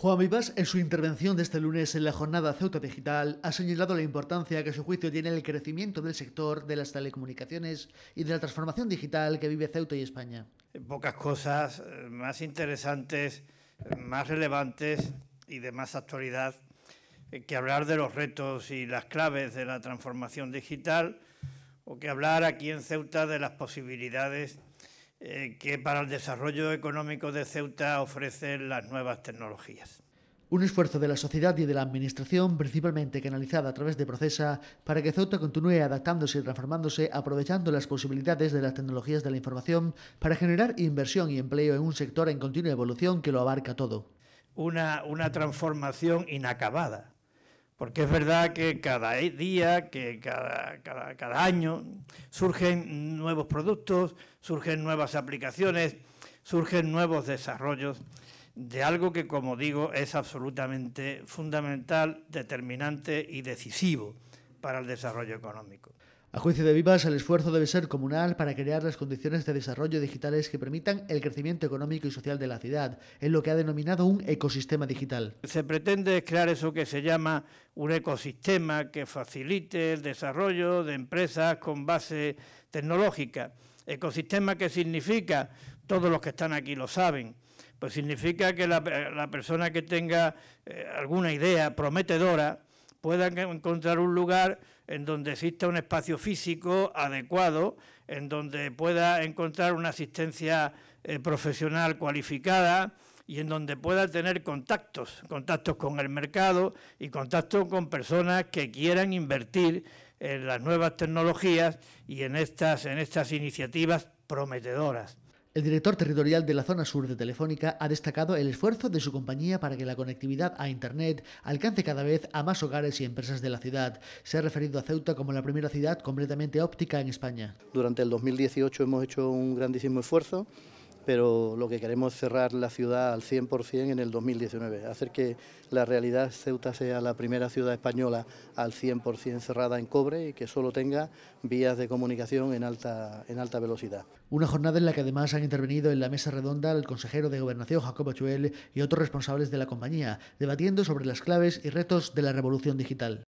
Juan Vivas, en su intervención de este lunes en la jornada Ceuta Digital, ha señalado la importancia que su juicio tiene en el crecimiento del sector de las telecomunicaciones y de la transformación digital que vive Ceuta y España. Pocas cosas eh, más interesantes, más relevantes y de más actualidad eh, que hablar de los retos y las claves de la transformación digital o que hablar aquí en Ceuta de las posibilidades eh, que para el desarrollo económico de Ceuta ofrecen las nuevas tecnologías. Un esfuerzo de la sociedad y de la administración, principalmente canalizada a través de Procesa, para que Ceuta continúe adaptándose y transformándose, aprovechando las posibilidades de las tecnologías de la información para generar inversión y empleo en un sector en continua evolución que lo abarca todo. una transformación inacabada, porque es verdad que cada día, que cada, cada año surgen nuevos productos, surgen nuevas aplicaciones, surgen nuevos desarrollos de algo que, como digo, es absolutamente fundamental, determinante y decisivo para el desarrollo económico. A juicio de Vivas, el esfuerzo debe ser comunal para crear las condiciones de desarrollo digitales que permitan el crecimiento económico y social de la ciudad, en lo que ha denominado un ecosistema digital. Se pretende crear eso que se llama un ecosistema que facilite el desarrollo de empresas con base tecnológica. Ecosistema que significa, todos los que están aquí lo saben, pues significa que la, persona que tenga eh, alguna idea prometedora, puedan encontrar un lugar en donde exista un espacio físico adecuado, en donde pueda encontrar una asistencia eh, profesional cualificada y en donde pueda tener contactos, contactos con el mercado y contactos con personas que quieran invertir en las nuevas tecnologías y en estas iniciativas prometedoras. El director territorial de la zona sur de Telefónica ha destacado el esfuerzo de su compañía para que la conectividad a Internet alcance cada vez a más hogares y empresas de la ciudad. Se ha referido a Ceuta como la primera ciudad completamente óptica en España. Durante el 2018 hemos hecho un grandísimo esfuerzo pero lo que queremos es cerrar la ciudad al 100% en el 2019, hacer que la realidad Ceuta sea la primera ciudad española al 100% cerrada en cobre y que solo tenga vías de comunicación en alta, velocidad. Una jornada en la que además han intervenido en la mesa redonda el consejero de Gobernación Jacobo Chuel y otros responsables de la compañía, debatiendo sobre las claves y retos de la revolución digital.